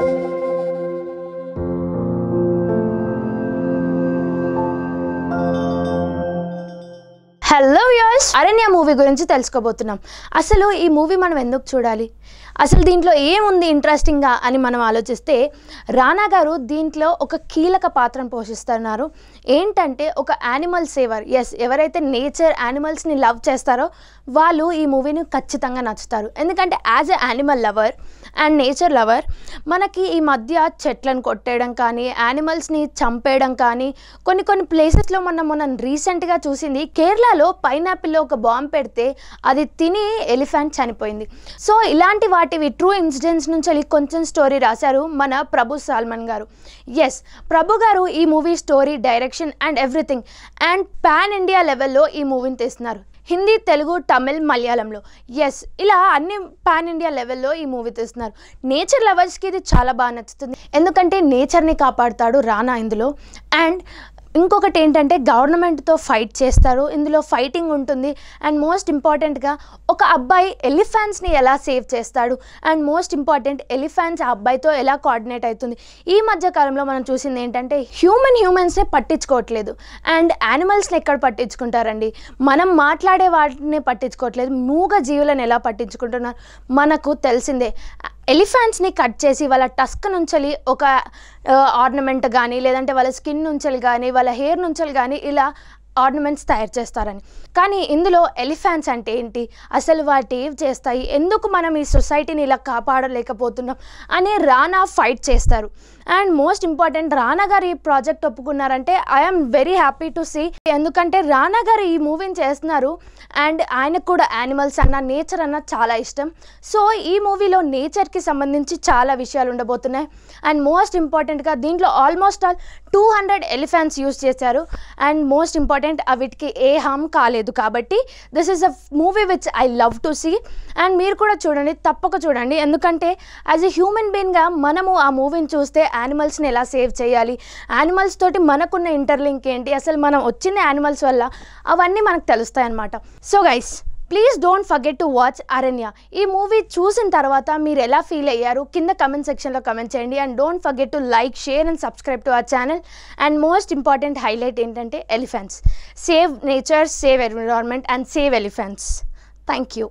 thank you hello యాస్ Aranya movie గురించి తెలుసుకోబోతున్నాం అసలు ఈ మూవీ మనం ఎందుకు చూడాలి అసలు దీంట్లో ఏముంది ఇంట్రెస్టింగ్గా అని మనం ఆలోచిస్తే రానా గారు దీంట్లో ఒక కీలక పాత్రను పోషిస్తున్నారు ఏంటంటే ఒక యానిమల్ సేవర్ ఎస్ ఎవరైతే నేచర్ యానిమల్స్ని లవ్ చేస్తారో వాళ్ళు ఈ మూవీని ఖచ్చితంగా నచ్చుతారు ఎందుకంటే as a animal lover and nature lover మనకి ఈ మధ్య చెట్లను కొట్టేయడం కానీ యానిమల్స్ని చంపేయడం కానీ కొన్ని కొన్ని ప్లేసెస్లో మనం మనం రీసెంట్గా చూసింది కేరళలో చైనాలో పైనాపిల్లో ఒక బాంబ్ పెడితే అది తిని ఎలిఫెంట్ చనిపోయింది సో ఇలాంటి వాటివి ట్రూ ఇన్సిడెంట్స్ నుంచి వెళ్ళి కొంచెం స్టోరీ రాశారు మన ప్రభు సాల్మన్ గారు ఎస్ ప్రభు గారు ఈ movie story direction and everything and pan India లెవెల్లో ఈ మూవీని తీస్తున్నారు హిందీ తెలుగు తమిళ్ మలయాళంలో ఎస్ ఇలా అన్ని పాన్ ఇండియా లెవెల్లో ఈ మూవీ తీస్తున్నారు నేచర్ లవర్స్కి ఇది చాలా బాగా నచ్చుతుంది ఎందుకంటే నేచర్ని కాపాడుతాడు రానా ఇందులో అండ్ ఇంకొకటి ఏంటంటే గవర్నమెంట్తో ఫైట్ చేస్తారు ఇందులో ఫైటింగ్ ఉంటుంది అండ్ మోస్ట్ ఇంపార్టెంట్గా ఒక అబ్బాయి ఎలిఫెంట్స్ని ఎలా సేవ్ చేస్తాడు అండ్ మోస్ట్ ఇంపార్టెంట్ ఎలిఫెంట్స్ ఆ అబ్బాయితో ఎలా కోఆర్డినేట్ అవుతుంది ఈ మధ్య కాలంలో మనం చూసింది ఏంటంటే హ్యూమన్ హ్యూమన్స్ని పట్టించుకోవట్లేదు అండ్ యానిమల్స్ని ఎక్కడ పట్టించుకుంటారండి మనం మాట్లాడే వాటిని పట్టించుకోవట్లేదు మూగ జీవులను ఎలా పట్టించుకుంటున్నారు మనకు తెలిసిందే ఎలిఫెంట్స్ని కట్ చేసి వాళ్ళ టస్క్ నుంచి ఒక ఆర్నమెంట్ కానీ లేదంటే వాళ్ళ స్కిన్ నుంచి కానీ వాళ్ళ హెయిర్ నుంచి కానీ ఇలా ఆర్నమెంట్స్ తయారు చేస్తారని కానీ ఇందులో ఎలిఫెంట్స్ అంటే ఏంటి అసలు వాటి ఏం చేస్తాయి ఎందుకు మనం ఈ సొసైటీని ఇలా కాపాడలేకపోతున్నాం అనే రానా ఫైట్ చేస్తారు అండ్ మోస్ట్ ఇంపార్టెంట్ రానా ఈ ప్రాజెక్ట్ ఒప్పుకున్నారంటే I'm very happy to see ఎందుకంటే రానా గారు ఈ మూవీని చేస్తున్నారు అండ్ ఆయనకు కూడా యానిమల్స్ అన్న నేచర్ అన్న చాలా ఇష్టం సో ఈ మూవీలో నేచర్కి సంబంధించి చాలా విషయాలు ఉండబోతున్నాయి అండ్ మోస్ట్ ఇంపార్టెంట్గా దీంట్లో almost all two hundred elephants use చేశారు అండ్ మోస్ట్ ఇంపార్టెంట్ వీటికి ఏ హామ్ కాలేదు కాబట్టి this is a movie which I love to see and మీరు కూడా చూడండి తప్పక చూడండి ఎందుకంటే యాజ్ ఎ హ్యూమన్ బీయింగ్గా మనము ఆ మూవీని చూస్తే యానిమల్స్ని ఎలా సేవ్ చేయాలి యానిమల్స్ తోటి మనకున్న ఇంటర్లింక్ ఏంటి అసలు మనం వచ్చిన యానిమల్స్ వల్ల అవన్నీ మనకు తెలుస్తాయన్నమాట so guys please don't forget to watch Aranya ఈ మూవీ చూసిన తర్వాత మీరు ఎలా ఫీల్ అయ్యారు కింద కమెంట్ సెక్షన్లో కమెంట్ చేయండి and don't forget to like share and subscribe to our channel and most important highlight ఏంటంటే elephants save nature save environment and save elephants thank you